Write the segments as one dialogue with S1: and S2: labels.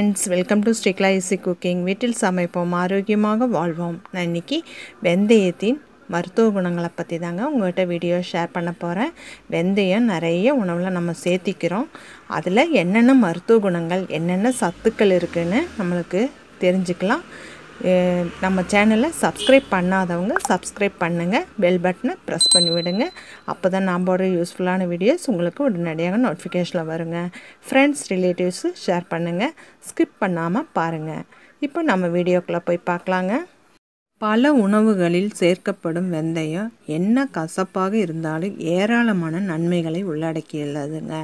S1: friends welcome to ஸ்டெக்லா easy cooking வீட்டில் சமைப்போம் ஆரோக்கியமாக வாழ்வோம் நான் இன்றைக்கி வெந்தயத்தின் மருத்துவ குணங்களை பற்றி தாங்க உங்கள்கிட்ட வீடியோ ஷேர் பண்ண போகிறேன் வெந்தயம் நிறைய உணவில் நம்ம சேர்த்திக்கிறோம் அதில் என்னென்ன மருத்துவ குணங்கள் என்னென்ன சத்துக்கள் இருக்குதுன்னு நம்மளுக்கு தெரிஞ்சுக்கலாம் நம்ம சேனலை சப்ஸ்கிரைப் பண்ணாதவங்க சப்ஸ்கிரைப் பண்ணுங்கள் பெல் பட்டனை ப்ரெஸ் பண்ணி விடுங்க அப்போ தான் நம்ம ஒரு யூஸ்ஃபுல்லான வீடியோஸ் உங்களுக்கு உடனடியாக நோட்டிஃபிகேஷனில் வருங்க ஃப்ரெண்ட்ஸ் ரிலேட்டிவ்ஸு ஷேர் பண்ணுங்கள் ஸ்கிப் பண்ணாமல் பாருங்கள் இப்போ நம்ம வீடியோக்குள்ளே போய் பார்க்கலாங்க பல உணவுகளில் சேர்க்கப்படும் வெந்தயம் என்ன கசப்பாக இருந்தாலும் ஏராளமான நன்மைகளை உள்ளடக்கியுள்ளதுங்க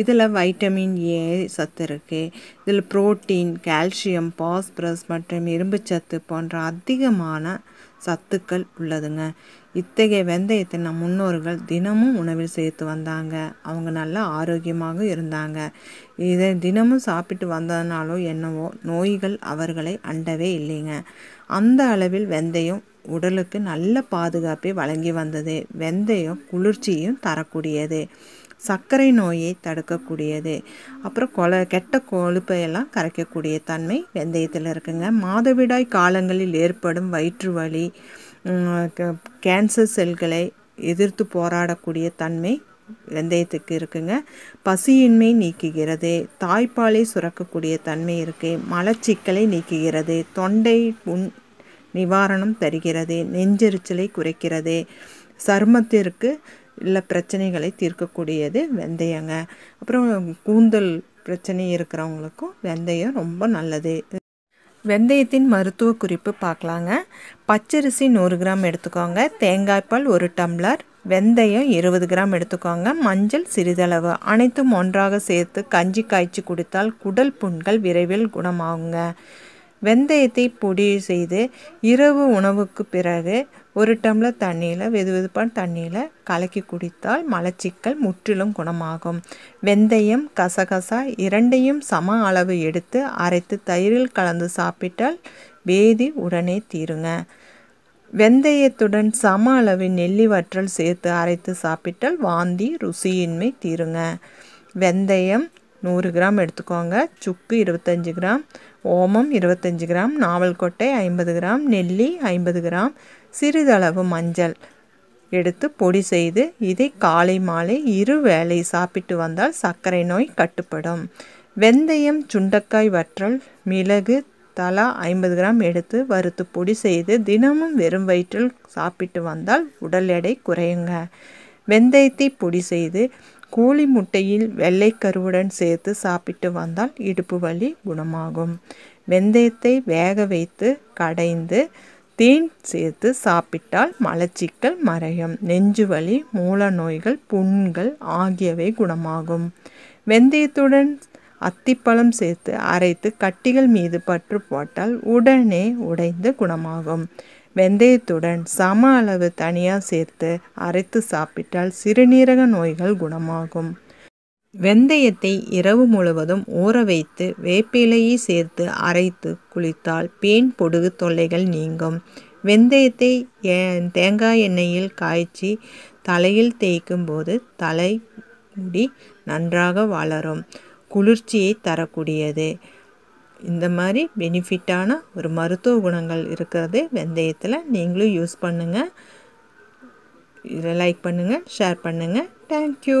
S1: இதில் வைட்டமின் ஏ சத்து இருக்குது இதில் புரோட்டீன் கால்சியம் பாஸ்பரஸ் மற்றும் இரும்புச்சத்து போன்ற அதிகமான சத்துக்கள் உள்ளதுங்க இத்தகைய வெந்தயத்தை நம் முன்னோர்கள் தினமும் உணவில் சேர்த்து வந்தாங்க அவங்க நல்லா ஆரோக்கியமாக இருந்தாங்க இதை தினமும் சாப்பிட்டு வந்ததுனாலோ என்னவோ நோய்கள் அவர்களை அண்டவே இல்லைங்க அந்த அளவில் வெந்தயம் உடலுக்கு நல்ல பாதுகாப்பை வழங்கி வந்தது வெந்தயம் குளிர்ச்சியும் தரக்கூடியது சர்க்கரை நோயை தடுக்கக்கூடியது அப்புறம் கொல கெட்ட கொழுப்பையெல்லாம் கரைக்கக்கூடிய தன்மை வெந்தயத்தில் இருக்குங்க மாதவிடாய் காலங்களில் ஏற்படும் வயிற்று வலி கேன்சர் செல்களை எதிர்த்து போராடக்கூடிய தன்மை வெந்தயத்துக்கு இருக்குங்க பசியின்மை நீக்குகிறது தாய்ப்பாலை சுரக்கக்கூடிய தன்மை இருக்குது மலச்சிக்கலை நீக்குகிறது தொண்டை புண் நிவாரணம் தருகிறது நெஞ்செரிச்சலை குறைக்கிறது சருமத்திற்கு இல்லை பிரச்சனைகளை தீர்க்கக்கூடியது வெந்தயங்க அப்புறம் கூந்தல் பிரச்சனை இருக்கிறவங்களுக்கும் வெந்தயம் ரொம்ப நல்லது வெந்தயத்தின் மருத்துவ குறிப்பு பார்க்கலாங்க பச்சரிசி நூறு கிராம் எடுத்துக்கோங்க தேங்காய்ப்பால் ஒரு டம்ளர் வெந்தயம் இருபது கிராம் எடுத்துக்கோங்க மஞ்சள் சிறிதளவு அனைத்தும் ஒன்றாக சேர்த்து கஞ்சி காய்ச்சி கொடுத்தால் குடல் புண்கள் விரைவில் குணமாகுங்க வெந்தயத்தை பொடி செய்து இரவு உணவுக்கு பிறகு ஒரு டம்ளர் தண்ணியில் வெது வெதுப்பான தண்ணியில் கலக்கி குடித்தால் மலச்சிக்கல் முற்றிலும் குணமாகும் வெந்தயம் கசகசா இரண்டையும் சம அளவு எடுத்து அரைத்து தயிரில் கலந்து சாப்பிட்டால் வேதி உடனே தீருங்க வெந்தயத்துடன் சம அளவு நெல்லி வற்றல் சேர்த்து அரைத்து சாப்பிட்டால் வாந்தி ருசியின்மை தீருங்க வெந்தயம் நூறு கிராம் எடுத்துக்கோங்க சுக்கு இருபத்தஞ்சி கிராம் ஓமம் இருபத்தஞ்சி கிராம் நாவல்கொட்டை ஐம்பது கிராம் நெல்லி ஐம்பது கிராம் சிறிதளவு மஞ்சள் எடுத்து பொடி செய்து இதை காலை மாலை இரு வேளை சாப்பிட்டு வந்தால் சர்க்கரை நோய் கட்டுப்படும் வெந்தயம் சுண்டக்காய் வற்றல் மிளகு தலா ஐம்பது கிராம் எடுத்து வறுத்து பொடி செய்து தினமும் வெறும் வயிற்றில் சாப்பிட்டு வந்தால் உடல் எடை குறையுங்க வெந்தயத்தை பொடி செய்து கோழி முட்டையில் வெள்ளை கருவுடன் சேர்த்து சாப்பிட்டு வந்தால் இடுப்பு வலி குணமாகும் வெந்தயத்தை வேக வைத்து கடைந்து தேன் சேர்த்து சாப்பிட்டால் மலச்சிக்கல் மறையும் வலி மூல நோய்கள் புண்கள் ஆகியவை குணமாகும் வெந்தயத்துடன் அத்திப்பழம் சேர்த்து அரைத்து கட்டிகள் மீது பற்று போட்டால் உடனே உடைந்து குணமாகும் வெந்தயத்துடன் சம அளவு தனியாக சேர்த்து அரைத்து சாப்பிட்டால் சிறுநீரக நோய்கள் குணமாகும் வெந்தயத்தை இரவு முழுவதும் ஊற வைத்து வேப்பிலையை சேர்த்து அரைத்து குளித்தால் பேன் பொடுகு தொல்லைகள் நீங்கும் வெந்தயத்தை தேங்காய் எண்ணெயில் காய்ச்சி தலையில் தேய்க்கும் போது தலை முடி நன்றாக வளரும் குளிர்ச்சியை தரக்கூடியது இந்த மாதிரி பெனிஃபிட்டான ஒரு மருத்துவ குணங்கள் இருக்கிறது வெந்தயத்தில் நீங்களும் யூஸ் பண்ணுங்கள் இதில் லைக் பண்ணுங்கள் ஷேர் பண்ணுங்கள் தேங்க்யூ